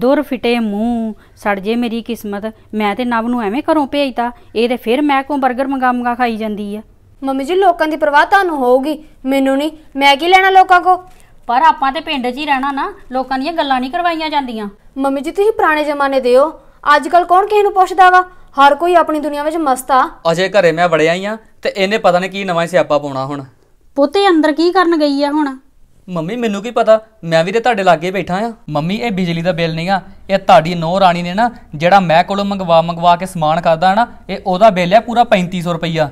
ਦੁਰ ਫਿਟੇ ਮੂੰਹ ਸੜ ਜੇ ਮੇਰੀ ਕਿਸਮਤ ਮੈਂ ਤੇ ਨਵ ਨੂੰ ਐਵੇਂ ਘਰੋਂ ਭੇਜਤਾ ਇਹ ਤੇ ਫਿਰ ਮੈਂ ਕੋ 버ਗਰ ਮੰਗਾ ਮੰਗਾ ਖਾਈ ਜਾਂਦੀ ਆ ਮੰਮੀ ਜੀ ਲੋਕਾਂ ਦੀ ਪਰਵਾਹ ਤੁਹਾਨੂੰ ਹੋਊਗੀ ਮੈਨੂੰ ਨਹੀਂ ਮੈਂ ਕੀ ਲੈਣਾ ਲੋਕਾਂ ਕੋ ਪਰ ਆਪਾਂ ਤੇ ਪਿੰਡ 'ਚ ਹੀ ਰਹਿਣਾ ਨਾ ਲੋਕਾਂ ਦੀਆਂ ਗੱਲਾਂ ਨਹੀਂ ਕਰਵਾਈਆਂ ਜਾਂਦੀਆਂ ਮੰਮੀ ਜੀ ਤੁਸੀਂ ਪੁਰਾਣੇ ਜ਼ਮਾਨੇ ਦੇ ਹੋ ਅੱਜ ਕੱਲ ਕੌਣ ਕਿਸੇ ਨੂੰ ਪੁੱਛਦਾ ਵਾ ਹਰ ਕੋਈ ਆਪਣੀ ਦੁਨੀਆ ਵਿੱਚ ਮਸਤ ਆ ਅਜੇ ਘਰੇ ਮੈਂ ਵੜਿਆ ਹੀ ਆ ਤੇ ਇਹਨੇ ਪਤਾ ਨਹੀਂ ਕੀ ਨਵਾਂ ਸਿਆਪਾ ਪਾਉਣਾ ਹੁਣ ਪੁੱਤੇ ਅੰਦਰ ਕੀ ਕਰਨ ਗਈ ਆ ਹੁਣ ਮੰਮੀ ਮੈਨੂੰ ਕੀ ਪਤਾ ਮੈਂ ਵੀ ਤੇ ਤੁਹਾਡੇ ਲਾਗੇ ਬੈਠਾ ਆ ਮੰਮੀ ਇਹ ਬਿਜਲੀ ਦਾ ਬਿੱਲ ਨਹੀਂ ਆ ਇਹ ਤੁਹਾਡੀ ਨੋ ਰਾਣੀ ਨੇ ਨਾ ਜਿਹੜਾ ਮੈਂ ਕੋਲੋਂ ਮੰਗਵਾ ਮੰਗਵਾ ਕੇ ਸਮਾਨ ਕਰਦਾ ਨਾ ਇਹ ਉਹਦਾ ਬਿੱਲ ਆ ਪੂਰਾ 3500 ਰੁਪਈਆ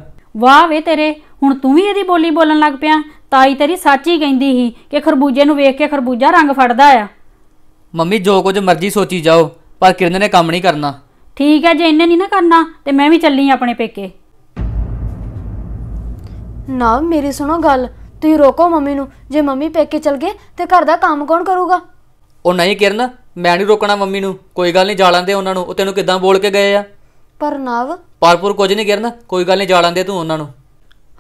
ਵਾਹ ਵੇ ਤੇਰੇ ਹੁਣ ਤੂੰ ਵੀ ਇਹਦੀ ਬੋਲੀ ਬੋਲਣ ਲੱਗ ਪਿਆ ਤਾਈ ਤੇਰੀ ਸੱਚ ਹੀ ਕਹਿੰਦੀ ਸੀ ਕਿ ਖਰਬੂਜੇ ਨੂੰ ਵੇਖ ਕੇ ਖਰਬੂਜਾ ਰੰਗ ਫੜਦਾ ਆ ਮੰਮੀ ਜੋ ਕੁਝ ਮਰਜ਼ੀ ਸੋਚੀ ਜਾਓ ਪਰ ਕਿਰਨ ਨੇ ਕੰਮ ਨਹੀਂ ਕਰਨਾ ਠੀਕ ਹੈ ਜੇ ਇਹਨੇ ਨਹੀਂ ਨਾ ਕਰਨਾ ਤੇ ਮੈਂ ਵੀ ਚੱਲੀ ਆਪਣੇ ਪੇਕੇ ਨਾ ਮੇਰੀ ਸੁਣੋ ਗੱਲ ਤੁਸੀਂ ਰੋਕੋ ਮੰਮੀ ਨੂੰ ਜੇ ਮੰਮੀ ਪੇਕੇ ਚਲ ਗਏ ਤੇ ਘਰ ਦਾ ਕੰਮ ਕੌਣ ਕਰੂਗਾ ਉਹ ਨਹੀਂ ਕਿਰਨ ਮੈਂ ਨਹੀਂ ਰੋਕਣਾ ਮੰਮੀ ਨੂੰ ਕੋਈ ਗੱਲ ਨਹੀਂ ਜਾਲਾਂ ਦੇ ਉਹਨਾਂ ਨੂੰ ਉਹ ਤੈਨੂੰ ਕਿਦਾਂ ਬੋਲ ਕੇ ਗਏ ਆ ਪਰ ਨਵ ਪਰਪੁਰ ਕੁਝ ਨਹੀਂ ਕਿਰਨ ਕੋਈ ਗੱਲ ਨਹੀਂ ਜਾਲਾਂ ਦੇ ਤੂੰ ਉਹਨਾਂ ਨੂੰ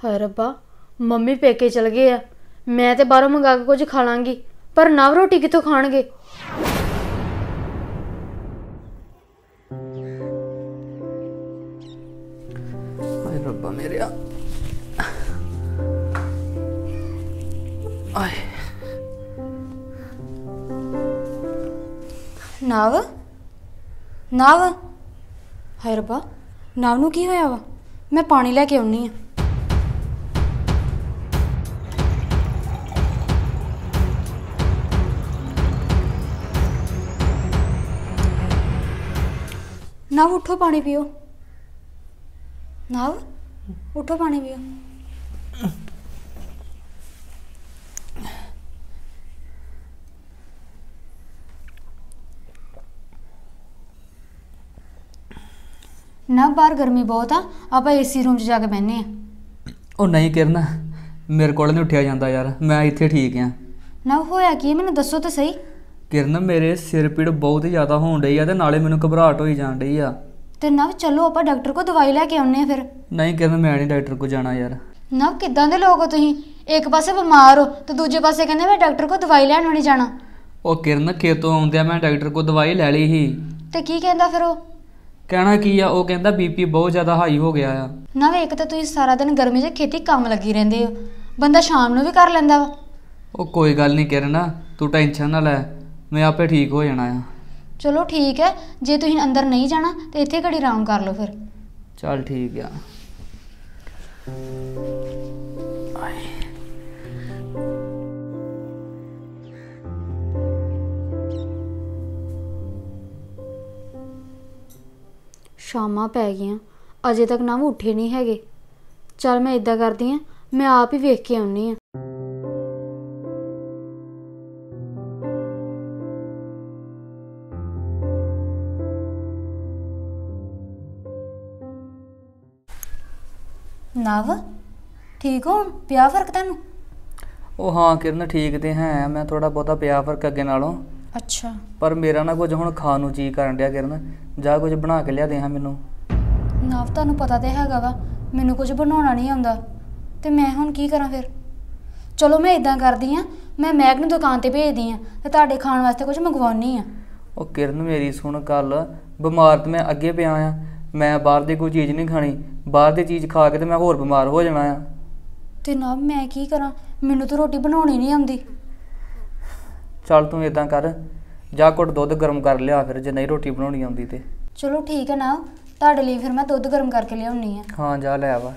ਹਾਏ ਰੱਬਾ ਮੰਮੀ ਪੇਕੇ ਚਲ ਗਏ ਆ ਮੈਂ ਤੇ ਬਾਹਰੋਂ ਮੰਗਾ ਕੇ ਕੁਝ ਖਾ ਲਾਂਗੀ ਪਰ ਨਵ ਰੋਟੀ ਕਿੱਥੋਂ ਖਾਣਗੇ ਹਾਏ ਰੱਬਾ ਆ ਓਏ ਨਵ ਨਵ ਹਾਏ ਰੱਬਾ ਨਾਵ ਨੂੰ ਕੀ ਹੋਇਆ ਵਾ ਮੈਂ ਪਾਣੀ ਲੈ ਕੇ ਆਉਣੀ ਆ ਨਵ ਉਠੋ ਪਾਣੀ ਪੀਓ ਨਵ ਉਠੋ ਪਾਣੀ ਪੀਓ ਨਾ ਬਾਹਰ ਗਰਮੀ ਬਹੁਤ ਆ ਆਪਾਂ ਏਸੀ ਰੂਮ 'ਚ ਜਾ ਕੇ ਬੈੰਨੇ ਆ ਉਹ ਨਹੀਂ ਕਿਰਨ ਮੇਰੇ ਕੋਲ ਨਹੀਂ ਉੱਠਿਆ ਜਾਂਦਾ ਯਾਰ ਮੈਂ ਇੱਥੇ ਠੀਕ ਆ ਨਾ ਹੋਇਆ ਕੀ ਮੈਨੂੰ ਦੱਸੋ ਤਾਂ ਸਹੀ ਕਿਰਨ ਮੇਰੇ ਸਿਰ ਪੀੜ ਬਹੁਤ ਜ਼ਿਆਦਾ ਹੋਣ ਰਹੀ ਆ ਤੇ ਨਾਲੇ ਮੈਨੂੰ ਘਬਰਾਹਟ ਹੋਈ ਜਾਣ ਰਹੀ ਆ ਤੇ ਨਵ ਚਲੋ ਆਪਾਂ ਡਾਕਟਰ ਕੋ ਦਵਾਈ ਲੈ ਕੇ ਆਉਨੇ ਆ ਫਿਰ ਨਹੀਂ ਕਿਰਨ ਮੈਂ ਨਹੀਂ ਡਾਕਟਰ ਕੋ ਜਾਣਾ ਯਾਰ ਨਵ ਕਿੱਦਾਂ ਦੇ ਲੋਕ ਹੋ ਤੁਸੀਂ ਇੱਕ ਪਾਸੇ ਬਿਮਾਰ ਹੋ ਤੇ ਦੂਜੇ ਪਾਸੇ ਕਹਿੰਦੇ ਮੈਂ ਡਾਕਟਰ ਕੋ ਦਵਾਈ ਲੈਣ ਵੀ ਨਹੀਂ ਜਾਣਾ ਉਹ ਕਿਰਨ ਖੇਤੋਂ ਆਉਂਦਿਆ ਮੈਂ ਡਾਕਟਰ ਕੋ ਦਵਾਈ ਲੈ ਲਈ ਸੀ ਤੇ ਕੀ ਕਹਿੰਦਾ ਫਿਰ ਉਹ ਕਹਿਣਾ ਕੀ ਆ ਉਹ ਕਹਿੰਦਾ ਬੀਪੀ ਬਹੁਤ ਜ਼ਿਆਦਾ ਹਾਈ ਹੋ ਗਿਆ ਆ ਨਾ ਵੇ ਇੱਕ ਤਾਂ ਤੁਸੀਂ ਸਾਰਾ ਦਿਨ ਗਰਮੀ 'ਚ ਖੇਤੀ ਕੰਮ ਲੱਗੀ ਰਹਿੰਦੇ ਹੋ ਬੰਦਾ ਸ਼ਾਮ ਨੂੰ ਵੀ ਕਰ ਲੈਂਦਾ ਵਾ ਉਹ ਕੋਈ ਗੱਲ ਨਹੀਂ ਕਰਨਾ ਤੂੰ ਟੈਨਸ਼ਨ ਨਾ ਲੈ ਮੈਂ ਆਪੇ ਠੀਕ ਹੋ ਜਾਣਾ ਆ ਚਲੋ ਠੀਕ ਹੈ ਜੇ ਤੁਸੀਂ ਅੰਦਰ ਨਹੀਂ ਜਾਣਾ ਤੇ ਇੱਥੇ ਘੜੀ ਆਰਾਮ ਕਰ ਲਓ ਫਿਰ ਚੱਲ ਠੀਕ ਆ ਆਏ ਸ਼ਾਮਾਂ ਪੈ ਗਈਆਂ ਅਜੇ ਤੱਕ ਨਾ ਉਹ ਉੱਠੇ ਨਹੀਂ ਹੈਗੇ ਚਲ ਮੈਂ ਇਦਾਂ ਕਰਦੀ ਆ ਮੈਂ ਆਪ ਹੀ ਵੇਖ ਕੇ ਆਉਣੀ ਆ ਨਵ ਠੀਕ ਹੋ ਪਿਆ ਫਰਕ ਤੈਨੂੰ ਉਹ ਹਾਂ ਕਿਰਨ ਠੀਕ ਤੇ ਹੈ ਮੈਂ ਥੋੜਾ ਬਹੁਤਾ ਪਿਆ ਫਰਕ ਅੱਗੇ ਨਾਲੋਂ ਅੱਛਾ ਪਰ ਮੇਰਾ ਨਾ ਕੁਝ ਹੁਣ ਖਾਣ ਨੂੰ ਜੀ ਕਰਨ ਡਿਆ ਕਿਰਨ ਜਾ ਕੁਝ ਬਣਾ ਕੇ ਲਿਆ ਦੇ ਹਾਂ ਮੈਨੂੰ ਨਾ ਤੁਹਾਨੂੰ ਪਤਾ ਤੇ ਹੈਗਾ ਵਾ ਮੈਨੂੰ ਕੁਝ ਬਣਾਉਣਾ ਨਹੀਂ ਆਉਂਦਾ ਤੇ ਮੈਂ ਹੁਣ ਕੀ ਕਰਾਂ ਫਿਰ ਚਲੋ ਮੈਂ ਇਦਾਂ ਕਰਦੀ ਆ ਮੈਂ ਮੈਗ ਨੂੰ ਦੁਕਾਨ ਤੇ ਭੇਜਦੀ ਆ ਤੇ ਤੁਹਾਡੇ ਖਾਣ ਵਾਸਤੇ ਕੁਝ ਮੰਗਵਾਉਣੀ ਆ ਉਹ ਕਿਰਨ ਮੇਰੀ ਸੁਣ ਗੱਲ ਬਿਮਾਰ ਤੇ ਮੈਂ ਅੱਗੇ ਪਿਆ ਆ ਮੈਂ ਬਾਹਰ ਦੀ ਕੋਈ ਚੀਜ਼ ਨਹੀਂ ਖਾਣੀ ਬਾਹਰ ਦੀ ਚੀਜ਼ ਖਾ ਕੇ ਤੇ ਮੈਂ ਹੋਰ ਬਿਮਾਰ ਹੋ ਜਾਣਾ ਆ ਤੇ ਨਾ ਮੈਂ ਕੀ ਕਰਾਂ ਮੈਨੂੰ ਤਾਂ ਰੋਟੀ ਬਣਾਉਣੀ ਨਹੀਂ ਆਉਂਦੀ ਚੱਲ ਤੂੰ ਇਦਾਂ ਕਰ ਜਾ ਘੁੱਟ ਦੁੱਧ ਗਰਮ ਕਰ ਲਿਆ ਫਿਰ ਜੇ ਨਹੀਂ ਰੋਟੀ ਬਣਾਉਣੀ ਆਉਂਦੀ ਤੇ ਚਲੋ ਠੀਕ ਹੈ ਨਾ ਤੁਹਾਡੇ ਲਈ ਫਿਰ ਮੈਂ ਦੁੱਧ ਗਰਮ ਕਰਕੇ ਲਿਆਉਣੀ ਆ ਹਾਂ ਜਾ ਲੈ ਆਵਾ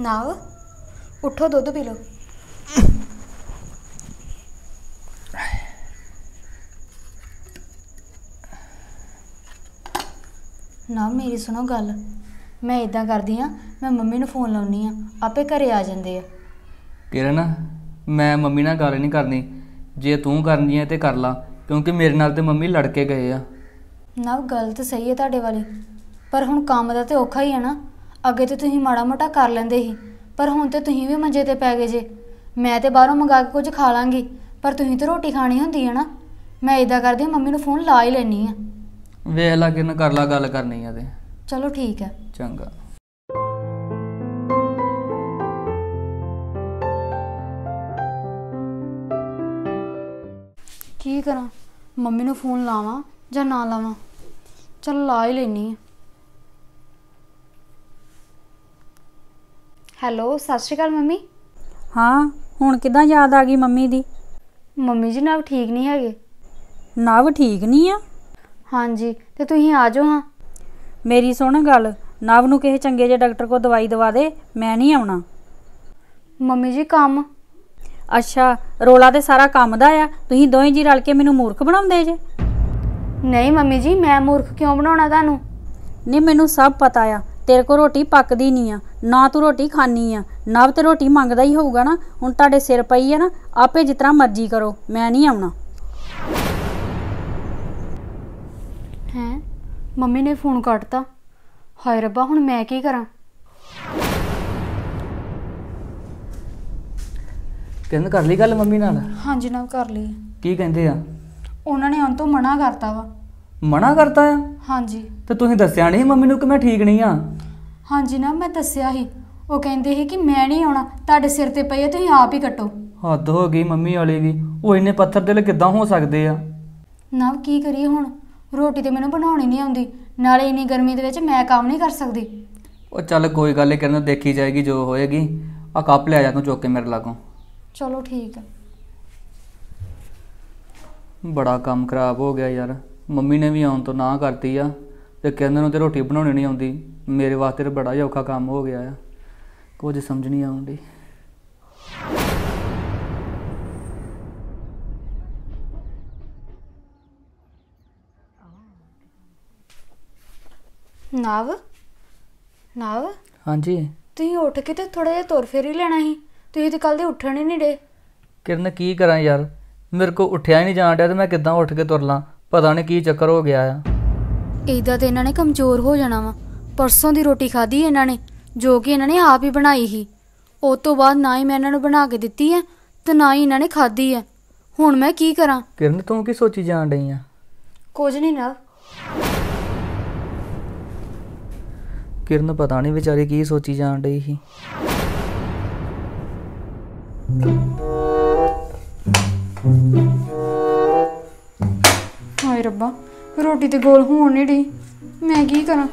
ਨਾਓ ਉੱਠੋ ਦੁੱਧ ਪੀ ਲਓ ਨਾ ਮੇਰੀ ਸੁਣੋ ਗੱਲ ਮੈਂ ਇਦਾਂ ਕਰਦੀ ਆ ਮੈਂ ਮੰਮੀ ਨੂੰ ਫੋਨ ਲਾਉਣੀ ਆ ਆਪੇ ਘਰੇ ਆ ਜਾਂਦੇ ਆ ਕਿਰਨ ਮੈਂ ਮੰਮੀ ਨਾਲ ਗੱਲ ਨਹੀਂ ਕਰਨੀ ਜੇ ਤੂੰ ਕਰਨੀ ਹੈ ਤੇ ਕਰ ਲਾ ਕਿਉਂਕਿ ਮੇਰੇ ਨਾਲ ਤੇ ਮੰਮੀ ਲੜ ਕੇ ਗਏ ਆ ਨਾ ਗੱਲ ਤਾਂ ਸਹੀ ਹੈ ਤੁਹਾਡੇ ਵਾਲੀ ਪਰ ਹੁਣ ਕੰਮ ਦਾ ਤੇ ਔਖਾ ਹੀ ਹੈ ਨਾ ਅੱਗੇ ਤੇ ਤੁਸੀਂ ਮਾੜਾ ਮੋਟਾ ਕਰ ਲੈਂਦੇ ਸੀ ਪਰ ਹੁਣ ਤੇ ਤੁਸੀਂ ਵੀ ਮੰਜੇ ਤੇ ਪੈ ਗਏ ਜੇ ਮੈਂ ਤੇ ਬਾਹਰੋਂ ਮੰਗਾ ਕੇ ਕੁਝ ਖਾ ਲਾਂਗੀ ਪਰ ਤੁਸੀਂ ਤੇ ਰੋਟੀ ਖਾਣੀ ਹੁੰਦੀ ਹੈ ਨਾ ਮੈਂ ਇਦਾਂ ਕਰਦੀ ਹਾਂ, ਮੰਮੀ ਨੂੰ ਫੋਨ ਲਾ ਹੀ ਲੈਣੀ ਆ ਵੇਖ ਲਾ ਕਿਨ ਕਰ ਲਾ ਗੱਲ ਕਰਨੀ ਆ ਤੇ ਚਲੋ ਠੀਕ ਹੈ ਚੰਗਾ ਕੀ ਕਰਾਂ ਮੰਮੀ ਨੂੰ ਫੋਨ ਲਾਵਾਂ ਜਾਂ ਨਾ ਲਾਵਾਂ ਚਲ ਲਾ ਹੀ ਲੈਣੀ ਆ ਹੈਲੋ ਸਤਿ ਸ਼੍ਰੀ ਅਕਾਲ ਮੰਮੀ ਹਾਂ ਹੁਣ ਕਿਦਾਂ ਯਾਦ ਆ ਗਈ ਮੰਮੀ ਦੀ ਮੰਮੀ ਜੀ ਨਵ ਠੀਕ ਨਹੀਂ ਹੈਗੇ ਨਵ ਠੀਕ ਨਹੀਂ ਆ ਹਾਂਜੀ ਤੇ ਤੁਸੀਂ ਆ ਜਾਓ ਹਾਂ ਮੇਰੀ ਸੁਣ ਗੱਲ ਨਵ ਨੂੰ ਕਿਸੇ ਚੰਗੇ ਜਿਹੇ ਡਾਕਟਰ ਕੋ ਦਵਾਈ ਦਵਾ ਦੇ ਮੈਂ ਨਹੀਂ ਆਉਣਾ ਮੰਮੀ ਜੀ ਕੰਮ ਅੱਛਾ ਰੋਲਾ ਤੇ ਸਾਰਾ ਕੰਮ ਦਾ ਆ ਤੁਸੀਂ ਦੋਹੇ ਜੀ ਰਲ ਕੇ ਮੈਨੂੰ ਮੂਰਖ ਬਣਾਉਂਦੇ ਜੇ ਨਹੀਂ ਮੰਮੀ ਜੀ ਮੈਂ ਮੂਰਖ ਕਿਉਂ ਬਣਾਉਣਾ ਤੁਹਾਨੂੰ ਨਹੀਂ ਮੈਨੂੰ ਸਭ ਪਤਾ ਆ ਤੇਰੇ ਕੋ ਰੋਟੀ ਪੱਕਦੀ ਨਹੀਂ ਆ ਨਾ ਤੂੰ ਰੋਟੀ ਖਾਣੀ ਆ ਨਵ ਤੇ ਰੋਟੀ ਮੰਗਦਾ ਹੀ ਹੋਊਗਾ ਨਾ ਹੁਣ ਤੁਹਾਡੇ ਸਿਰ ਪਈ ਆ ਨਾ ਆਪੇ ਜਿਤਨਾ ਮਰਜ਼ੀ ਕਰੋ ਮੈਂ ਨਹੀਂ ਆਉਣਾ ਹੈ ਮੰਮੀ ਨੇ ਫੋਨ ਕੱਟਤਾ ਹਾਏ ਰੱਬਾ ਹੁਣ ਮੈਂ ਕੀ ਕਰਾਂ ਕਿੰਨ ਕਰ ਲਈ ਗੱਲ ਮੰਮੀ ਨਾਲ ਹਾਂਜੀ ਨਾ ਕਰ ਲਈ ਕੀ ਕਹਿੰਦੇ ਆ ਉਹਨਾਂ ਨੇ ਆਉਣ ਤੋਂ ਮਨਾ ਕਰਤਾ ਵਾ ਮਨਾ ਕਰਤਾ ਆ ਹਾਂਜੀ ਤੇ ਤੁਸੀਂ ਦੱਸਿਆ ਨਹੀਂ ਮੰਮੀ ਨੂੰ ਕਿ ਮੈਂ ਠੀਕ ਨਹੀਂ ਆ ਹਾਂਜੀ ਨਾ ਮੈਂ ਦੱਸਿਆ ਸੀ ਉਹ ਕਹਿੰਦੇ ਸੀ ਕਿ ਮੈਂ ਨਹੀਂ ਆਉਣਾ ਤੁਹਾਡੇ ਸਿਰ ਤੇ ਪਈ ਹੈ ਤੁਸੀਂ ਆਪ ਹੀ ਕੱਟੋ ਹੱਦ ਹੋ ਗਈ ਮੰਮੀ ਵਾਲੀ ਵੀ ਉਹ ਇੰਨੇ ਪੱਥਰ ਦਿਲ ਕਿੱਦਾਂ ਹੋ ਸਕਦੇ ਆ ਨਾ ਕੀ ਕਰੀਏ ਹੁਣ ਰੋਟੀ ਤੇ ਮੈਨੂੰ ਬਣਾਉਣੀ ਨਹੀਂ ਆਉਂਦੀ ਨਾਲੇ ਇੰਨੀ ਗਰਮੀ ਦੇ ਵਿੱਚ ਮੈਂ ਕੰਮ ਨਹੀਂ ਕਰ ਸਕਦੀ ਉਹ ਚੱਲ ਕੋਈ ਗੱਲ ਨਹੀਂ ਕਰਨ ਦੇਖੀ ਜਾਏਗੀ ਜੋ ਹੋਏਗੀ ਆ ਕੱਪ ਲੈ ਜਾ ਤੂੰ ਚੁੱਕ ਕੇ ਮੇਰੇ ਲਾਗੋਂ ਚਲੋ ਠੀਕ ਹੈ ਬੜਾ ਕੰਮ ਖਰਾਬ ਹੋ ਗਿਆ ਯਾਰ ਮੰਮੀ ਨੇ ਵੀ ਆਉਣ ਤੋਂ ਨਾ ਕਰਤੀ ਆ ਤੇ ਕਹਿੰਦੇ ਨੂੰ ਤੇ ਰੋਟੀ ਬਣਾਉਣੀ ਨਹੀਂ ਆਉਂਦੀ ਮੇਰੇ ਵਾਸਤੇ ਤਾਂ ਬੜਾ ਔਖਾ ਕੰਮ ਹੋ ਗਿਆ ਆ ਕੁਝ ਸਮਝ ਨਹੀਂ ਆਉਂਦੀ ਨਾਵ ਨਾਵ ਹਾਂਜੀ ਤੁਸੀਂ ਉੱਠ ਕੇ ਤੇ ਥੋੜਾ ਜਿਹਾ ਤੁਰ ਫੇਰ ਹੀ ਲੈਣਾ ਸੀ ਤੁਸੀਂ ਤੇ ਕੱਲ ਦੇ ਉੱਠਣ ਹੀ ਨਹੀਂ ਡੇ ਕਿਰਨ ਕੀ ਕਰਾਂ ਯਾਰ ਮੇਰੇ ਕੋ ਉੱਠਿਆ ਹੀ ਨਹੀਂ ਜਾਣ ਡਿਆ ਤੇ ਮੈਂ ਕਿੱਦਾਂ ਉੱਠ ਕੇ ਤੁਰ ਲਾਂ ਪਤਾ ਨਹੀਂ ਕੀ ਚੱਕਰ ਹੋ ਗਿਆ ਆ ਇਹਦਾ ਤੇ ਇਹਨਾਂ ਨੇ ਕਮਜ਼ੋਰ ਹੋ ਜਾਣਾ ਵਾ ਪਰਸੋਂ ਦੀ ਰੋਟੀ ਖਾਧੀ ਇਹਨਾਂ ਨੇ ਜੋ ਕਿ ਇਹਨਾਂ ਨੇ ਆਪ ਹੀ ਬਣਾਈ ਸੀ ਉਸ ਤੋਂ ਬਾਅਦ ਨਾ ਹੀ ਮੈਂ ਇਹਨਾਂ ਨੂੰ ਬਣਾ ਕੇ ਦਿੱਤੀ ਹੈ ਤੇ ਨਾ ਹੀ ਇਹਨਾਂ ਨੇ ਖਾਧੀ ਹੈ ਹੁਣ ਮੈਂ ਕੀ ਕਰਾਂ ਕਿਰਨ ਤੂੰ ਕੀ ਸੋਚੀ ਜਾਣ ਰਹੀ ਆ ਕੁਝ ਨਹੀਂ ਨਾ ਕਿਰਨ ਪਤਾ ਨਹੀਂ ਵਿਚਾਰੀ ਕੀ ਸੋਚੀ ਜਾਣ ਰਹੀ ਸੀ ਹਾਏ ਰੱਬਾ ਰੋਟੀ ਤੇ ਗੋਲ ਹੋਣ ਨਹੀਂ ਢੀ ਮੈਂ ਕੀ ਕਰਾਂ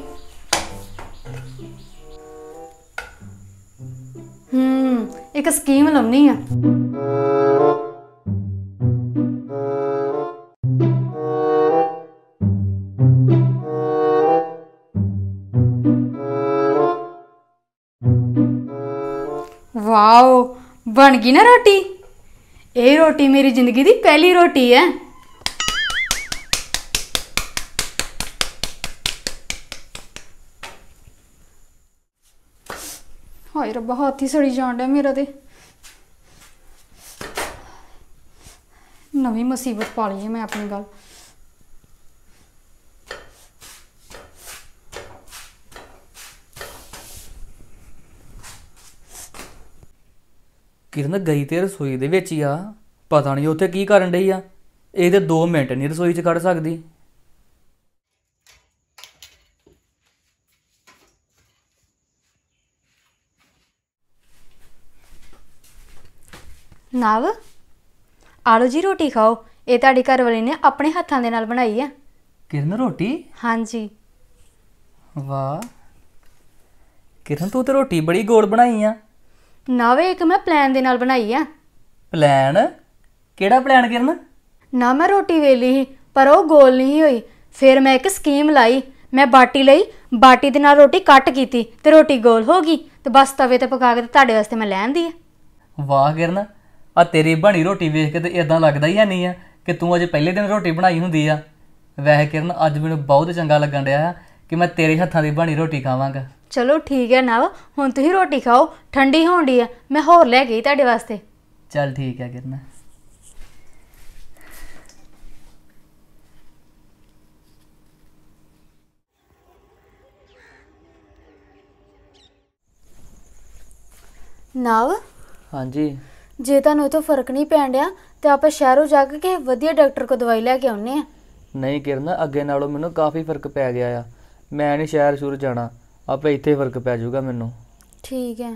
ਇੱਕ ਸਕੀਮ ਲਾਉਣੀ ਆ ਵਾਓ ਬਣ ਗਈ ਨਾ ਰੋਟੀ ਇਹ ਰੋਟੀ ਮੇਰੀ ਜ਼ਿੰਦਗੀ ਦੀ ਪਹਿਲੀ ਰੋਟੀ ਹੈ ਹਾਏ ਰੱਬਾ ਹੱਥ ਹੀ ਸੜੀ ਜਾਣ ਡਿਆ ਮੇਰਾ ਤੇ ਨਵੀਂ ਮੁਸੀਬਤ ਪਾ ਲਈ ਮੈਂ ਆਪਣੀ ਗੱਲ ਕਿਰਨ ਗਈ ਤੇ ਰਸੋਈ ਦੇ ਵਿੱਚ ਹੀ ਆ ਪਤਾ ਨਹੀਂ ਉੱਥੇ ਕੀ ਕਰਨ ਡਈ ਆ ਇਹ ਤੇ 2 ਮਿੰਟ ਨਹੀਂ ਰਸੋਈ 'ਚ ਕੱਢ ਸਕਦੀ ਨਵ ਆਲੂ ਜੀ ਰੋਟੀ ਖਾਓ ਇਹ ਤੁਹਾਡੀ ਘਰ ਵਾਲੀ ਨੇ ਆਪਣੇ ਹੱਥਾਂ ਦੇ ਨਾਲ ਬਣਾਈ ਆ ਕਿਰਨ ਰੋਟੀ ਹਾਂਜੀ ਵਾਹ ਕਿਰਨ ਤੂੰ ਤੇ ਰੋਟੀ ਬੜੀ ਗੋਲ ਬਣਾਈ ਆ ਨਵੇਂ ਇੱਕ ਮੈਂ ਪਲਾਨ ਦੇ ਨਾਲ ਬਣਾਈ ਆ ਪਲਾਨ ਕਿਹੜਾ ਪਲਾਨ ਕਿਰਨ ਨਾ ਮੈਂ ਰੋਟੀ ਵੇਲੀ ਸੀ ਪਰ ਉਹ ਗੋਲ ਨਹੀਂ ਹੋਈ ਫਿਰ ਮੈਂ ਇੱਕ ਸਕੀਮ ਲਾਈ ਮੈਂ ਬਾਟੀ ਲਈ ਬਾਟੀ ਦੇ ਨਾਲ ਰੋਟੀ ਕੱਟ ਕੀਤੀ ਤੇ ਰੋਟੀ ਗੋਲ ਹੋ ਗਈ ਤੇ ਬਸ ਤਵੇ ਤੇ ਪਕਾ ਕੇ ਤੁਹਾਡੇ ਵਾਸਤੇ ਮੈਂ ਲੈਣ ਦੀ ਆ ਵਾਹ ਕਿਰਨ ਆ ਤੇਰੀ ਬਣੀ ਰੋਟੀ ਵੇਖ ਕੇ ਤੇ ਇਦਾਂ ਲੱਗਦਾ ਹੀ ਨਹੀਂ ਆ ਕਿ ਤੂੰ ਅਜੇ ਪਹਿਲੇ ਦਿਨ ਰੋਟੀ ਬਣਾਈ ਹੁੰਦੀ ਆ ਵੈਸੇ ਕਿਰਨ ਅੱਜ ਮੈਨੂੰ ਬਹੁਤ ਚੰਗਾ ਲੱਗਣ ਰਿਹਾ ਆ ਕਿ ਮੈਂ ਤੇਰੇ ਹੱਥਾਂ ਦੀ ਬਣੀ ਰੋਟੀ ਖਾਵਾਂਗਾ ਚਲੋ ਠੀਕ ਹੈ ਨਵ ਹੁਣ ਤੁਸੀਂ ਰੋਟੀ ਖਾਓ ਠੰਡੀ ਹੋਣ ਦੀ ਆ ਮੈਂ ਹੋਰ ਲੈ ਗਈ ਤੁਹਾਡੇ ਵਾਸਤੇ ਚਲ ਠੀਕ ਹੈ ਕਿਰਨ ਨਵ ਹਾਂਜੀ ਜੇ ਤੁਹਾਨੂੰ ਇਥੋਂ ਫਰਕ ਨਹੀਂ ਪੈਣ ਡਿਆ ਤੇ ਆਪਾਂ ਸ਼ਹਿਰੋਂ ਜਾ ਕੇ ਵਧੀਆ ਡਾਕਟਰ ਕੋ ਦਵਾਈ ਲੈ ਕੇ ਆਉਨੇ ਆ ਨਹੀਂ ਕਿਰਨ ਅੱਗੇ ਨਾਲੋਂ ਮੈਨੂੰ ਕਾਫੀ ਫਰਕ ਪੈ ਗਿਆ ਆ ਮੈਂ ਨਹੀਂ ਸ਼ਹਿਰ ਸ਼ੁਰ ਜਾਣਾ ਆਪੇ ਇੱਥੇ ਫਰਕ ਪੈ ਜਾਊਗਾ ਮੈਨੂੰ ਠੀਕ ਹੈ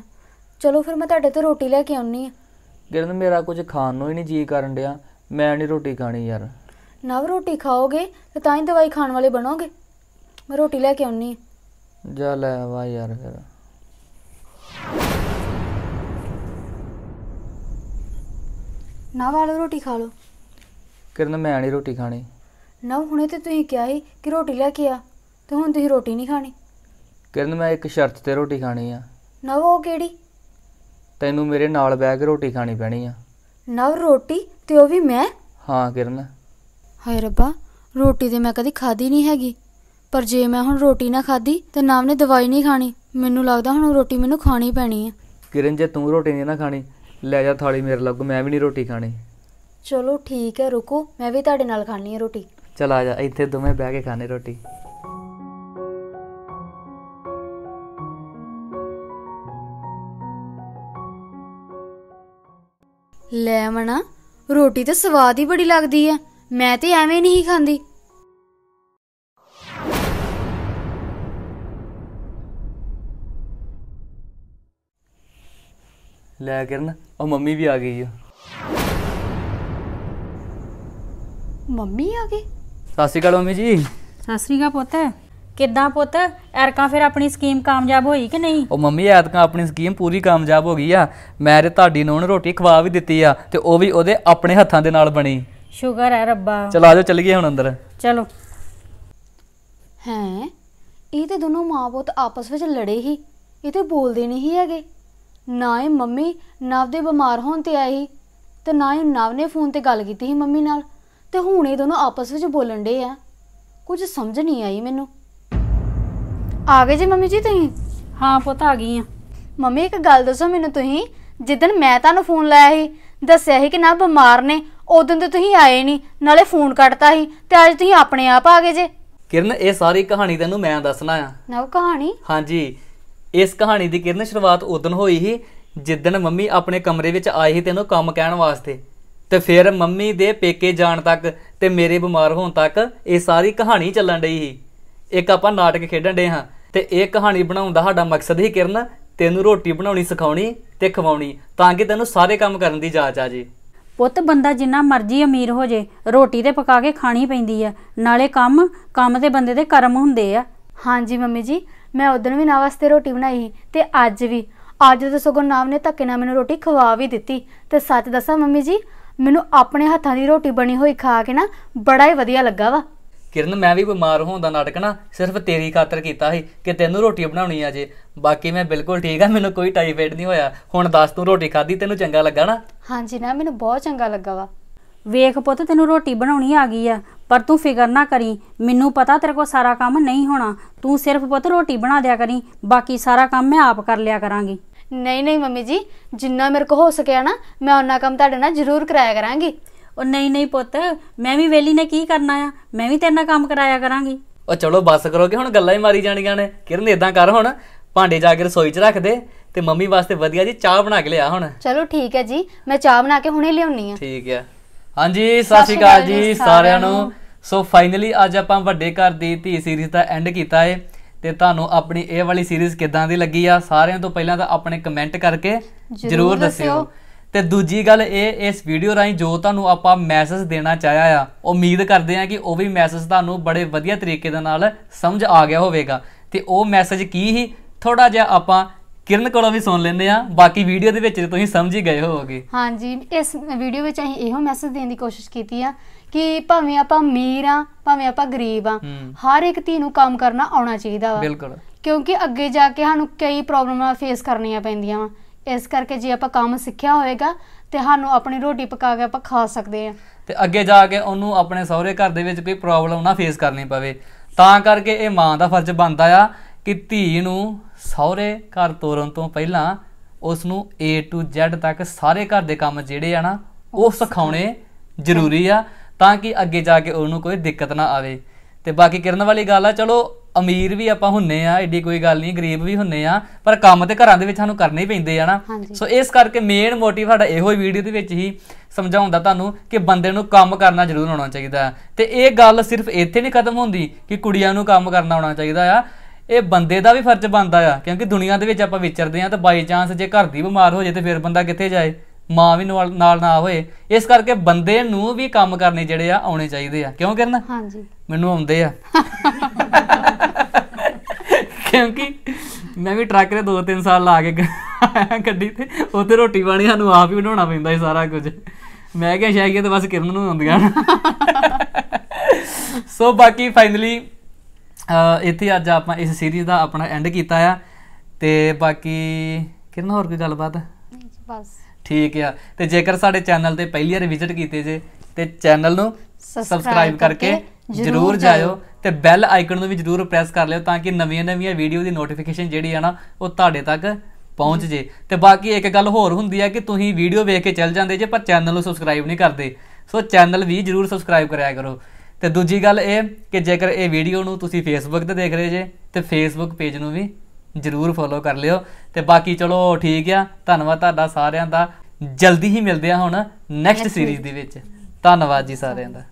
ਚਲੋ ਫਿਰ ਮੈਂ ਤੁਹਾਡੇ ਤੋਂ ਰੋਟੀ ਲੈ ਕੇ ਆਉਣੀ ਆ ਕਿਰਨ ਮੇਰਾ ਕੁਝ ਖਾਣ ਨੂੰ ਹੀ ਨਹੀਂ ਜੀ ਕਰਨ ਡਿਆ ਮੈਂ ਨਹੀਂ ਰੋਟੀ ਖਾਣੀ ਯਾਰ ਨਵ ਰੋਟੀ ਖਾਓਗੇ ਤੇ ਤਾਂ ਹੀ ਦਵਾਈ ਖਾਣ ਵਾਲੇ ਬਣੋਗੇ ਮੈਂ ਰੋਟੀ ਲੈ ਕੇ ਆਉਣੀ ਆ ਜਾ ਲੈ ਵਾ ਯਾਰ ਫਿਰ ਨਾ ਵਾਲੋ ਰੋਟੀ ਖਾ ਲੋ ਕਿਰਨ ਮੈਂ ਨਹੀਂ ਰੋਟੀ ਖਾਣੀ ਨਾ ਹੁਣੇ ਤੇ ਤੁਸੀਂ ਕਿਹਾ ਸੀ ਕਿ ਰੋਟੀ ਲੈ ਕੇ ਆ ਤੇ ਹੁਣ ਤੁਸੀਂ ਰੋਟੀ ਨਹੀਂ ਖਾਣੀ ਕਿਰਨ ਮੈਂ ਇੱਕ ਸ਼ਰਤ ਤੇ ਰੋਟੀ ਖਾਣੀ ਆ ਨਾ ਉਹ ਕਿਹੜੀ ਤੈਨੂੰ ਮੇਰੇ ਨਾਲ ਬੈ ਕੇ ਰੋਟੀ ਖਾਣੀ ਪੈਣੀ ਆ ਨਵ ਰੋਟੀ ਤੇ ਉਹ ਵੀ ਮੈਂ ਹਾਂ ਕਿਰਨ ਹਾਏ ਰੱਬਾ ਰੋਟੀ ਤੇ ਮੈਂ ਕਦੀ ਖਾਦੀ ਨਹੀਂ ਹੈਗੀ ਪਰ ਜੇ ਮੈਂ ਹੁਣ ਰੋਟੀ ਨਾ ਖਾਦੀ ਤੇ ਨਾਮ ਨੇ ਦਵਾਈ ਨਹੀਂ ਖਾਣੀ ਮੈਨੂੰ ਲੱਗਦਾ ਹੁਣ ਰੋਟੀ ਮੈਨੂੰ ਖਾਣੀ ਪੈਣੀ ਆ ਕਿਰਨ ਜੇ ਤੂੰ ਰੋਟੀ ਨਹੀਂ ਨਾ ਖਾਣੀ ਲੈ ਜਾ ਥਾਲੀ ਮੇਰੇ ਲਾਗੂ ਮੈਂ ਵੀ ਨਹੀਂ ਰੋਟੀ ਖਾਣੀ ਚਲੋ ਠੀਕ ਹੈ ਰੁਕੋ ਮੈਂ ਵੀ ਤੁਹਾਡੇ ਨਾਲ ਖਾਣੀ ਹੈ ਰੋਟੀ ਚਲ ਆ ਜਾ ਇੱਥੇ ਦੋਵੇਂ ਬਹਿ ਕੇ ਖਾਣੇ ਰੋਟੀ ਲੈ ਮਣਾ ਰੋਟੀ ਤਾਂ ਸਵਾਦ ਹੀ ਬੜੀ ਲੱਗਦੀ ਐ ਮੈਂ ਤੇ ਐਵੇਂ ਨਹੀਂ ਖਾਂਦੀ ਲੈ ਕਿਰਨ ਉਹ ਮੰਮੀ ਵੀ ਆ ਗਈ ਆ ਮੰਮੀ ਆ ਗਈ ਸਾਸੀ ਕਾਲ ਮੰਮੀ ਜੀ ਸਾਸਰੀ ਦਾ ਪੁੱਤ ਪੁੱਤ ਕਿੱਦਾਂ ਪੁੱਤ ਐਰਕਾਂ ਫਿਰ ਆਪਣੀ ਸਕੀਮ ਕਾਮਯਾਬ ਹੋਈ ਕਿ ਨਹੀਂ ਉਹ ਮੰਮੀ ਐਤਕਾਂ ਆਪਣੀ ਸਕੀਮ ਪੂਰੀ ਕਾਮਯਾਬ ਹੋ ਗਈ ਆ ਮੈਂ ਤੇ ਤੁਹਾਡੀ ਨੂੰ ਰੋਟੀ ਖਵਾ ਵੀ ਦਿੱਤੀ ਆ ਤੇ ਉਹ ਵੀ ਉਹਦੇ ਆਪਣੇ ਹੱਥਾਂ ਦੇ ਨਾਲ ਬਣੀ ਸ਼ੁਕਰ ਹੈ ਰੱਬਾ ਚਲ ਆਜੋ ਗਏ ਹੁਣ ਅੰਦਰ ਚਲੋ ਹੈ ਇਹ ਤੇ ਦੋਨੋਂ ਮਾਂ ਪੁੱਤ ਆਪਸ ਵਿੱਚ ਲੜੇ ਹੀ ਇਹ ਤੇ ਬੋਲਦੇ ਨਹੀਂ ਹੈਗੇ ਨਾ ਹੀ ਮੰਮੀ ਨਵ ਦੇ ਬਿਮਾਰ ਹੋਣ ਤੇ ਆਈ ਤੇ ਨਾ ਹੀ ਨਵ ਨੇ ਫੋਨ ਤੇ ਗੱਲ ਕੀਤੀ ਸੀ ਮੰਮੀ ਨਾਲ ਤੇ ਹੁਣ ਇਹ ਦੋਨੋਂ ਆਪਸ ਵਿੱਚ ਬੋਲਣ ਡੇ ਆ ਕੁਝ ਸਮਝ ਨਹੀਂ ਆਈ ਮੈਨੂੰ ਆ ਗਏ ਜੀ ਮੰਮੀ ਜੀ ਤੁਸੀਂ ਹਾਂ ਪੁੱਤ ਆ ਗਈ ਆ ਮੰਮੀ ਇੱਕ ਗੱਲ ਦੱਸੋ ਮੈਨੂੰ ਤੁਸੀਂ ਜਿੱਦਣ ਮੈਂ ਤੁਹਾਨੂੰ ਫੋਨ ਲਾਇਆ ਸੀ ਦੱਸਿਆ ਸੀ ਕਿ ਨਾ ਬਿਮਾਰ ਨੇ ਉਦੋਂ ਤੇ ਤੁਸੀਂ ਆਏ ਨਹੀਂ ਨਾਲੇ ਫੋਨ ਕੱਟਤਾ ਸੀ ਤੇ ਅੱਜ ਤੁਸੀਂ ਆਪਣੇ ਆਪ ਆ ਗਏ ਜੇ ਕਿਰਨ ਇਹ ਸਾਰੀ ਕਹਾਣੀ ਤੈਨੂੰ ਮੈਂ ਦੱਸਣਾ ਆ ਨਾ ਉਹ ਕਹਾਣੀ ਹਾਂਜੀ ਇਸ ਕਹਾਣੀ ਦੀ ਕਿਰਨ ਸ਼ੁਰੂਆਤ ਉਦੋਂ ਹੋਈ ਸੀ ਜਿੱਦਣ ਮੰਮੀ ਆਪਣੇ ਕਮਰੇ ਵਿੱਚ ਆਈ ਸੀ ਤੈਨੂੰ ਕੰਮ ਕਹਿਣ ਵਾਸਤੇ ਤੇ ਫਿਰ ਮੰਮੀ ਦੇ ਪੇਕੇ ਜਾਣ ਤੱਕ ਤੇ ਮੇਰੇ ਬਿਮਾਰ ਹੋਣ ਤੱਕ ਇਹ ਸਾਰੀ ਕਹਾਣੀ ਚੱਲਣ ਡਈ ਸੀ ਇੱਕ ਆਪਾਂ ਨਾਟਕ ਖੇਡਣ ਡੇ ਹਾਂ ਤੇ ਇਹ ਕਹਾਣੀ ਬਣਾਉਣ ਦਾ ਸਾਡਾ ਮਕਸਦ ਹੀ ਕਿਰਨ ਤੈਨੂੰ ਰੋਟੀ ਬਣਾਉਣੀ ਸਿਖਾਉਣੀ ਤੇ ਖਵਾਉਣੀ ਤਾਂ ਕਿ ਤੈਨੂੰ ਸਾਰੇ ਕੰਮ ਕਰਨ ਦੀ ਜਾਚ ਆ ਜੇ ਪੁੱਤ ਬੰਦਾ ਜਿੰਨਾ ਮਰਜ਼ੀ ਅਮੀਰ ਹੋ ਜੇ ਰੋਟੀ ਤੇ ਪਕਾ ਕੇ ਖਾਣੀ ਪੈਂਦੀ ਆ ਨਾਲੇ ਕੰਮ ਕੰਮ ਤੇ ਬੰਦੇ ਦੇ ਕਰਮ ਹੁੰਦੇ ਆ ਹਾਂਜੀ ਮੰਮੀ ਜੀ ਮੈਂ ਉਦੋਂ ਵੀ ਨਾ ਵਾਸਤੇ ਰੋਟੀ ਬਣਾਈ ਤੇ ਅੱਜ ਵੀ ਅੱਜ ਤਾਂ ਸਗੋਂ ਨਾਮ ਨੇ ਧੱਕੇ ਨਾਲ ਮੈਨੂੰ ਰੋਟੀ ਖਵਾ ਵੀ ਦਿੱਤੀ ਤੇ ਸੱਚ ਦੱਸਾਂ ਮੰਮੀ ਜੀ ਮੈਨੂੰ ਆਪਣੇ ਹੱਥਾਂ ਦੀ ਰੋਟੀ ਬਣੀ ਹੋਈ ਖਾ ਕੇ ਨਾ ਬੜਾ ਹੀ ਵਧੀਆ ਲੱਗਾ ਵਾ ਕਿਰਨ ਮੈਂ ਵੀ ਬਿਮਾਰ ਹੋਣ ਦਾ ਨਾਟਕ ਨਾ ਸਿਰਫ ਤੇਰੀ ਖਾਤਰ ਕੀਤਾ ਸੀ ਕਿ ਤੈਨੂੰ ਰੋਟੀ ਬਣਾਉਣੀ ਆ ਜੇ ਬਾਕੀ ਮੈਂ ਬਿਲਕੁਲ ਠੀਕ ਆ ਮੈਨੂੰ ਕੋਈ ਟਾਈਫਾਇਡ ਨਹੀਂ ਹੋਇਆ ਹੁਣ ਦੱਸ ਤੂੰ ਰੋਟੀ ਖਾਧੀ ਤੈਨੂੰ ਚੰਗਾ ਲੱਗਾ ਨਾ ਹਾਂਜੀ ਨਾ ਮੈਨੂੰ ਬਹੁਤ ਚੰਗਾ ਲੱਗਾ ਵਾ ਵੇਖ ਪੁੱਤ ਤੈਨੂੰ ਰੋਟੀ ਬਣਾਉਣੀ ਆ ਗਈ ਆ ਪਰ ਤੂੰ ਫਿਕਰ ਨਾ ਕਰੀ ਮੈਨੂੰ ਪਤਾ ਤੇਰੇ ਕੋ ਸਾਰਾ ਕੰਮ ਨਹੀਂ ਹੋਣਾ ਤੂੰ ਸਿਰਫ ਪੁੱਤ ਰੋਟੀ ਬਣਾ ਦਿਆ ਕਰੀ ਬਾਕੀ ਸਾਰਾ ਕੰਮ ਮੈਂ ਆਪ ਕਰ ਲਿਆ ਕਰਾਂਗੀ ਨਹੀਂ ਨਹੀਂ ਮੰਮੀ ਜੀ ਜਿੰਨਾ ਮੇਰੇ ਕੋ ਹੋ ਸਕਿਆ ਨਾ ਮੈਂ ਉਹਨਾਂ ਕੰਮ ਤੁਹਾਡੇ ਨਾਲ ਜ਼ਰੂਰ ਕਰਾਇਆ ਕਰਾਂਗੀ ਉਹ ਨਹੀਂ ਨਹੀਂ ਪੁੱਤ ਮੈਂ ਵੀ ਵੇਲੀ ਨੇ ਕੀ ਕਰਨਾ ਆ ਮੈਂ ਵੀ ਤੇਰੇ ਨਾਲ ਕੰਮ ਕਰਾਇਆ ਕਰਾਂਗੀ ਉਹ ਚਲੋ ਬਸ ਕਰੋਗੇ ਹੁਣ ਗੱਲਾਂ ਹੀ ਮਾਰੀ ਜਾਣੀਆਂ ਨੇ ਕਿਰਨ ਇਦਾਂ ਕਰ ਹੁਣ ਭਾਂਡੇ ਜਾ ਕੇ ਰਸੋਈ 'ਚ ਰੱਖ ਦੇ ਤੇ ਮੰਮੀ ਵਾਸਤੇ ਵਧੀਆ ਜੀ ਚਾਹ ਬਣਾ ਕੇ ਲਿਆ ਹੁਣ ਚਲੋ ਠੀਕ ਹੈ ਜੀ ਮੈਂ ਚਾਹ ਬਣਾ ਕੇ ਹੁਣੇ ਲਿਆਉਣੀ ਆ ਠੀਕ ਆ ਹਾਂਜੀ ਸਤਿ ਸ਼੍ਰੀ ਅਕਾਲ ਜੀ ਸਾਰਿਆਂ ਨੂੰ ਸੋ ਫਾਈਨਲੀ ਅੱਜ ਆਪਾਂ ਵੱਡੇ ਘਰ ਦੀ ਧੀ ਸੀਰੀਜ਼ ਦਾ ਐਂਡ ਕੀਤਾ ਏ ਤੇ ਤੁਹਾਨੂੰ ਆਪਣੀ ਇਹ ਵਾਲੀ ਸੀਰੀਜ਼ ਕਿਦਾਂ ਦੀ ਲੱਗੀ ਆ ਸਾਰਿਆਂ ਤੋਂ ਪਹਿਲਾਂ ਤਾਂ ਆਪਣੇ ਕਮੈਂਟ ਕਰਕੇ ਜਰੂਰ ਦੱਸਿਓ ਤੇ ਦੂਜੀ ਗੱਲ ਇਹ ਇਸ ਵੀਡੀਓ ਰਾਹੀਂ ਜੋ ਤੁਹਾਨੂੰ ਆਪਾਂ ਮੈਸੇਜ ਦੇਣਾ ਚਾਹਿਆ ਆ ਉਮੀਦ ਕਰਦੇ ਆ ਕਿ ਉਹ ਵੀ ਮੈਸੇਜ ਤੁਹਾਨੂੰ ਬੜੇ ਵਧੀਆ ਤਰੀਕੇ ਦੇ ਨਾਲ ਸਮਝ ਆ ਗਿਆ ਹੋਵੇਗਾ ਤੇ ਉਹ ਮੈਸੇਜ ਕੀ ਹੀ ਥੋੜਾ ਜਿਹਾ ਆਪਾਂ ਕਿਰਨ ਕੋਲੋਂ ਵੀ ਸੁਣ ਲੈਂਦੇ ਆ ਬਾਕੀ ਵੀਡੀਓ ਦੇ ਵਿੱਚ ਤੁਸੀਂ ਸਮਝ ਹੀ ਗਏ ਹੋਵੋਗੇ ਹਾਂਜੀ ਇਸ ਵੀਡੀਓ ਵਿੱਚ ਅਸੀਂ ਇਹੋ ਮੈਸੇਜ ਦੇਣ ਦੀ ਕੋਸ਼ਿਸ਼ ਕੀਤੀ ਆ ਕਿ ਭਾਵੇਂ ਆਪਾਂ ਅਮੀਰ ਆ ਭਾਵੇਂ ਆਪਾਂ ਗਰੀਬ ਆ ਹਰ ਇੱਕ ਧੀ ਨੂੰ ਕੰਮ ਕਰਨਾ ਆਉਣਾ ਚਾਹੀਦਾ ਵਾ ਬਿਲਕੁਲ ਕਿਉਂਕਿ ਅੱਗੇ ਜਾ ਕੇ ਸਾਨੂੰ ਕਈ ਪ੍ਰੋਬਲਮਾਂ ਫੇਸ ਕਰਨੀਆਂ ਪੈਂਦੀਆਂ ਵਾ ਇਸ ਕਰਕੇ ਜੇ ਆਪਾਂ ਕੰਮ ਸਿੱਖਿਆ ਹੋਵੇਗਾ ਤੇ ਸਾਨੂੰ ਆਪਣੀ ਰੋਟੀ ਪਕਾ ਕੇ ਆਪਾਂ ਖਾ ਸਕਦੇ ਆ ਤੇ ਅੱਗੇ ਜਾ ਕੇ ਉਹਨੂੰ ਆਪਣੇ ਸਹੁਰੇ ਘਰ ਦੇ ਵਿੱਚ ਕੋਈ ਪ੍ਰੋਬਲਮ ਨਾ ਫੇਸ ਕਰਨੀ ਪਵੇ ਤਾਂ ਕਰਕੇ ਇਹ ਮਾਂ ਦਾ ਫਰਜ਼ ਬਣਦਾ ਆ ਕਿ ਧੀ ਨੂੰ ਸਹੁਰੇ ਘਰ ਤੋਰਨ ਤੋਂ ਪਹਿਲਾਂ ਉਸ ਨੂੰ A to Z ਤੱਕ ਸਾਰੇ ਘਰ ਦੇ ਕੰਮ ਜਿਹੜੇ ਆ ਨਾ ਉਹ ਸਿਖਾਉਣੇ ਜ਼ਰੂਰੀ ਆ ਤਾਂ ਕਿ ਅੱਗੇ ਜਾ ਕੇ ਉਹਨੂੰ ਕੋਈ ਦਿੱਕਤ ਨਾ ਆਵੇ ਤੇ ਬਾਕੀ ਕਿਰਨ ਵਾਲੀ ਗੱਲ ਆ ਚਲੋ ਅਮੀਰ ਵੀ ਆਪਾਂ ਹੁੰਨੇ ਆ ਐਡੀ ਕੋਈ ਗੱਲ ਨਹੀਂ ਗਰੀਬ ਵੀ ਹੁੰਨੇ ਆ ਪਰ ਕੰਮ ਤੇ ਘਰਾਂ ਦੇ ਵਿੱਚ ਸਾਨੂੰ ਕਰਨੇ ਹੀ ਪੈਂਦੇ ਆ ਨਾ ਸੋ ਇਸ ਕਰਕੇ ਮੇਨ ਮੋਟਿਵ ਸਾਡਾ ਇਹੋ ਹੀ ਵੀਡੀਓ ਦੇ ਵਿੱਚ ਹੀ ਸਮਝਾਉਂਦਾ ਤੁਹਾਨੂੰ ਕਿ ਬੰਦੇ ਨੂੰ ਕੰਮ ਕਰਨਾ ਜ਼ਰੂਰ ਆਉਣਾ ਚਾਹੀਦਾ ਤੇ ਇਹ ਗੱਲ ਸਿਰਫ ਇੱਥੇ ਨਹੀਂ ਖਤਮ ਹੁੰਦੀ ਕਿ ਕੁੜੀਆਂ ਨੂੰ ਕੰਮ ਕਰਨਾ ਆਉਣਾ ਚਾਹੀਦਾ ਆ ਇਹ ਬੰਦੇ ਦਾ ਵੀ ਫਰਜ਼ ਬਣਦਾ ਆ ਕਿਉਂਕਿ ਦੁਨੀਆ ਦੇ ਵਿੱਚ ਆਪਾਂ ਵਿਚਰਦੇ ਆ ਤਾਂ ਬਾਈ ਚਾਂਸ ਜੇ ਘਰ ਦੀ ਬਿਮਾਰ ਹੋ ਜੇ ਤੇ ਫਿਰ ਬੰਦਾ ਕਿੱਥੇ ਜਾਏ ਮਾਂ ਵੀ ਨਾਲ ਨਾ ਹੋਏ ਇਸ ਕਰਕੇ ਬੰਦੇ ਨੂੰ ਵੀ ਕੰਮ ਕਰਨੇ ਜਿਹੜੇ ਆ ਆਉਣੇ ਚਾਹੀਦੇ ਆ ਕਿਉਂ ਕਰਨ ਹਾਂਜੀ ਮੈਨੂੰ ਆਉਂਦੇ ਆ ਕਿਉਂਕਿ ਮੈਂ ਵੀ ਟਰੱਕ ਦੇ 2-3 ਸਾਲ ਲਾ ਕੇ ਗੱਡੀ ਤੇ ਉੱਥੇ ਰੋਟੀ ਪਾਣੀ ਸਾਨੂੰ ਆਪ ਹੀ ਬਣਾਉਣਾ ਪੈਂਦਾ ਸੀ ਸਾਰਾ ਕੁਝ ਮੈਂ ਕਿਹਾ ਸ਼ਾਇਦ ਇਹ ਤਾਂ ਬਸ ਕਿਰਨ ਨੂੰ ਆਉਂਦੀਆਂ ਸੋ ਬਾਕੀ ਫਾਈਨਲੀ ਇੱਥੇ ਅੱਜ ਆਪਾਂ ਇਸ ਸੀਰੀਜ਼ ਦਾ ਆਪਣਾ ਐਂਡ ਕੀਤਾ ਆ ਤੇ ਬਾਕੀ ਕਿੰਨਾ ਹੋਰ ਕੋਈ ਗੱਲਬਾਤ ਨਹੀਂ ਬਸ ਠੀਕ ਆ ਤੇ ਜੇਕਰ ਸਾਡੇ ਚੈਨਲ ਤੇ ਪਹਿਲੀ ਵਾਰ ਵਿਜ਼ਿਟ ਕੀਤੇ ਜੇ ਤੇ ਚੈਨਲ ਨੂੰ ਸਬਸਕ੍ਰਾਈਬ ਕਰਕੇ ਜਰੂਰ ਜਾਇਓ ਤੇ ਬੈਲ ਆਈਕਨ ਨੂੰ ਵੀ ਜਰੂਰ ਪ੍ਰੈਸ ਕਰ ਲਿਓ ਤਾਂ ਕਿ ਨਵੀਆਂ-ਨਵੀਆਂ ਵੀਡੀਓ ਦੀ ਨੋਟੀਫਿਕੇਸ਼ਨ ਜਿਹੜੀ ਆ ਨਾ ਉਹ ਤੁਹਾਡੇ ਤੱਕ ਪਹੁੰਚ ਜੇ ਤੇ ਬਾਕੀ ਇੱਕ ਗੱਲ ਹੋਰ ਹੁੰਦੀ ਆ ਕਿ ਤੁਸੀਂ ਵੀਡੀਓ ਵੇਖ ਕੇ ਚੱਲ ਜਾਂਦੇ ਜੇ ਪਰ ਚੈਨਲ ਨੂੰ ਸਬਸਕ੍ਰਾਈਬ ਨਹੀਂ ਕਰਦੇ ਸੋ ਚੈਨਲ ਵੀ ਜਰੂਰ ਸਬਸਕ੍ਰਾਈਬ ਕਰਿਆ ਕਰੋ ਤੇ ਦੂਜੀ ਗੱਲ ਇਹ ਕਿ ਜੇਕਰ ਇਹ ਵੀਡੀਓ ਨੂੰ ਤੁਸੀਂ ਫੇਸਬੁੱਕ ਤੇ ਦੇਖ ਰਹੇ ਜੇ ਤੇ ਫੇਸਬੁੱਕ ਪੇਜ ਨੂੰ ਵੀ ਜਰੂਰ ਫੋਲੋ ਕਰ ਲਿਓ ਤੇ ਬਾਕੀ ਚਲੋ ਠੀਕ ਆ ਧੰਨਵਾਦ ਤੁਹਾਡਾ ਸਾਰਿਆਂ ਦਾ ਜਲਦੀ ਹੀ ਮਿਲਦੇ ਆ ਹੁਣ ਨੈਕਸਟ ਸੀਰੀਜ਼ ਦੇ ਵਿੱਚ ਧੰਨਵਾਦ ਜੀ ਸਾਰਿਆਂ ਦਾ